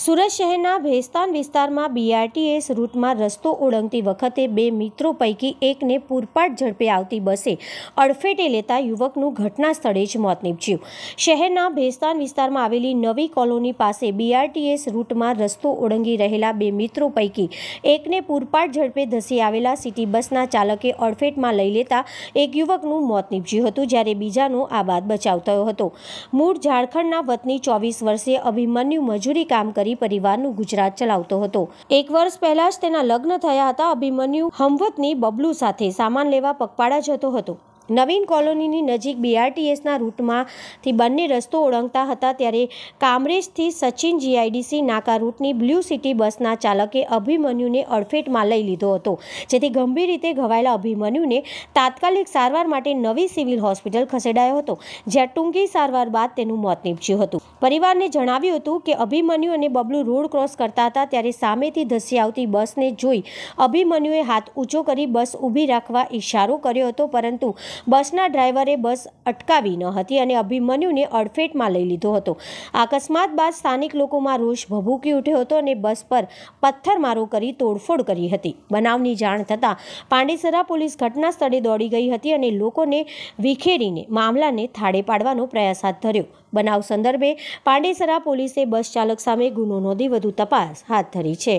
સુરત શહેરના ભેસ્તાન વિસ્તારમાં બીઆરટીએસ રૂટમાં રસ્તો ઓળંગતી વખતે બે મિત્રો પૈકી એકને પૂરપાટ ઝડપે આવતી બસે અડફેટે લેતા યુવકનું ઘટના સ્થળે જ મોત નીપજ્યું શહેરના ભેસ્તાન વિસ્તારમાં આવેલી નવી કોલોની પાસે બીઆરટીએસ રૂટમાં રસ્તો ઓળંગી રહેલા બે મિત્રો પૈકી એકને પૂરપાટ ઝડપે ધસી આવેલા સિટી બસના ચાલકે અડફેટમાં લઈ લેતા એક યુવકનું મોત નીપજ્યું હતું જ્યારે બીજાનો આ બાદ બચાવ થયો હતો મૂળ ઝારખંડના વતની ચોવીસ વર્ષે અભિમન્યુ મજૂરી કામ કરી કરી પરિવારનું ગુજરાત ચલાવતો હતો એક વર્ષ પહેલા જ તેના લગ્ન થયા હતા અભિમન્યુ હમવતની બબલુ સાથે સામાન લેવા પગપાળા જતો હતો નવીન કોલોનીની નજીક બીઆરટીએસના રૂટમાંથી બંને રસ્તો ઓળંગતા હતા ત્યારે કામરેજથી સચિન જીઆઈડીસી નાકા રૂટની બ્લુ સિટી બસના ચાલકે અભિમન્યુને અડફેટમાં લઈ લીધો હતો જેથી ગંભીર રીતે ઘવાયેલા અભિમન્યુને તાત્કાલિક સારવાર માટે નવી સિવિલ હોસ્પિટલ ખસેડાયો હતો જ્યાં ટૂંકી સારવાર બાદ તેનું મોત નીપજ્યું હતું પરિવારને જણાવ્યું હતું કે અભિમન્યુ અને બબલુ રોડ ક્રોસ કરતા હતા ત્યારે સામેથી ધસી આવતી બસને જોઈ અભિમન્યુએ હાથ ઊંચો કરી બસ ઊભી રાખવા ઈશારો કર્યો હતો પરંતુ બસના ડ્રાઈવરે બસ અટકાવી ન હતી અને અભિમન્યુને અડફેટમાં લઈ લીધો હતો અકસ્માત બાદ સ્થાનિક લોકોમાં રોષ ભભૂકી ઉઠ્યો હતો અને બસ પર પથ્થરમારો કરી તોડફોડ કરી હતી બનાવની જાણ થતાં પાંડેસરા પોલીસ ઘટના સ્થળે દોડી ગઈ હતી અને લોકોને વિખેરીને મામલાને થાળે પાડવાનો પ્રયાસ હાથ ધર્યો બનાવ સંદર્ભે પાંડેસરા પોલીસે બસ ચાલક સામે ગુનો નોંધી વધુ તપાસ હાથ ધરી છે